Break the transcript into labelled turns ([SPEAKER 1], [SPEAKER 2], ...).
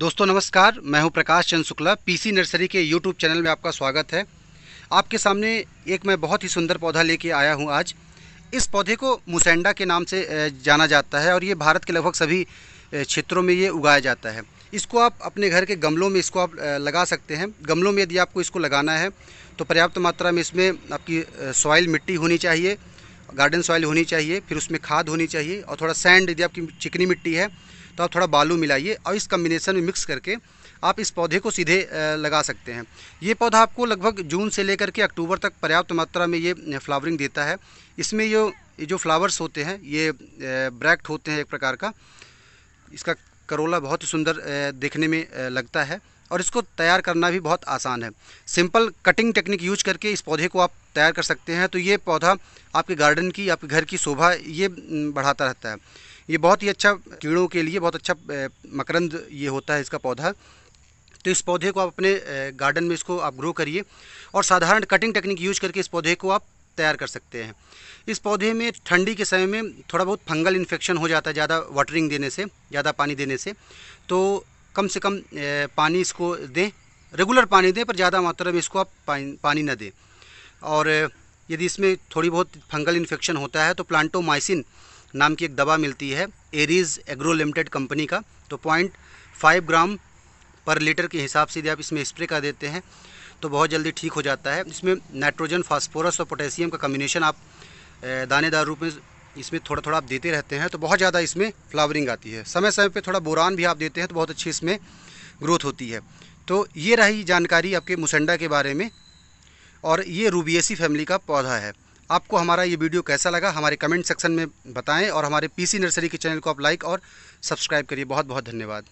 [SPEAKER 1] दोस्तों नमस्कार मैं हूं प्रकाश चंद शुक्ला पीसी नर्सरी के यूट्यूब चैनल में आपका स्वागत है आपके सामने एक मैं बहुत ही सुंदर पौधा लेके आया हूं आज इस पौधे को मुसेंडा के नाम से जाना जाता है और ये भारत के लगभग सभी क्षेत्रों में ये उगाया जाता है इसको आप अपने घर के गमलों में इसको आप लगा सकते हैं गमलों में यदि आपको इसको लगाना है तो पर्याप्त मात्रा में इसमें आपकी सॉइल मिट्टी होनी चाहिए गार्डन सॉइल होनी चाहिए फिर उसमें खाद होनी चाहिए और थोड़ा सैंड यदि आपकी चिकनी मिट्टी है तो आप थोड़ा बालू मिलाइए और इस कम्बिनेशन में मिक्स करके आप इस पौधे को सीधे लगा सकते हैं ये पौधा आपको लगभग जून से लेकर के अक्टूबर तक पर्याप्त मात्रा में ये फ्लावरिंग देता है इसमें ये जो फ्लावर्स होते हैं ये ब्रैक्ट होते हैं एक प्रकार का इसका करोला बहुत ही सुंदर देखने में लगता है और इसको तैयार करना भी बहुत आसान है सिंपल कटिंग टेक्निक यूज करके इस पौधे को आप तैयार कर सकते हैं तो ये पौधा आपके गार्डन की आपके घर की शोभा ये बढ़ाता रहता है ये बहुत ही अच्छा कीड़ों के लिए बहुत अच्छा मकरंद ये होता है इसका पौधा तो इस पौधे को आप अपने गार्डन में इसको आप ग्रो करिए और साधारण कटिंग टेक्निक यूज करके इस पौधे को आप तैयार कर सकते हैं इस पौधे में ठंडी के समय में थोड़ा बहुत फंगल इन्फेक्शन हो जाता है ज़्यादा वाटरिंग देने से ज़्यादा पानी देने से तो कम से कम पानी इसको दें रेगुलर पानी दें पर ज़्यादा मात्रा में इसको आप पानी ना दें और यदि इसमें थोड़ी बहुत फंगल इन्फेक्शन होता है तो प्लांटोमाइसिन नाम की एक दवा मिलती है एरीज एग्रो लिमिटेड कंपनी का तो पॉइंट फाइव ग्राम पर लीटर के हिसाब से यदि आप इसमें स्प्रे कर देते हैं तो बहुत जल्दी ठीक हो जाता है इसमें नाइट्रोजन फास्फोरस और पोटेशियम का कम्बिनेशन आप दानेदार रूप में इसमें थोड़ा थोड़ा आप देते रहते हैं तो बहुत ज़्यादा इसमें फ्लावरिंग आती है समय समय पर थोड़ा बोरान भी आप देते हैं तो बहुत अच्छी इसमें ग्रोथ होती है तो ये रही जानकारी आपके मुसंडा के बारे में और ये रूबीएसी फैमिली का पौधा है आपको हमारा ये वीडियो कैसा लगा हमारे कमेंट सेक्शन में बताएं और हमारे पीसी नर्सरी के चैनल को आप लाइक और सब्सक्राइब करिए बहुत बहुत धन्यवाद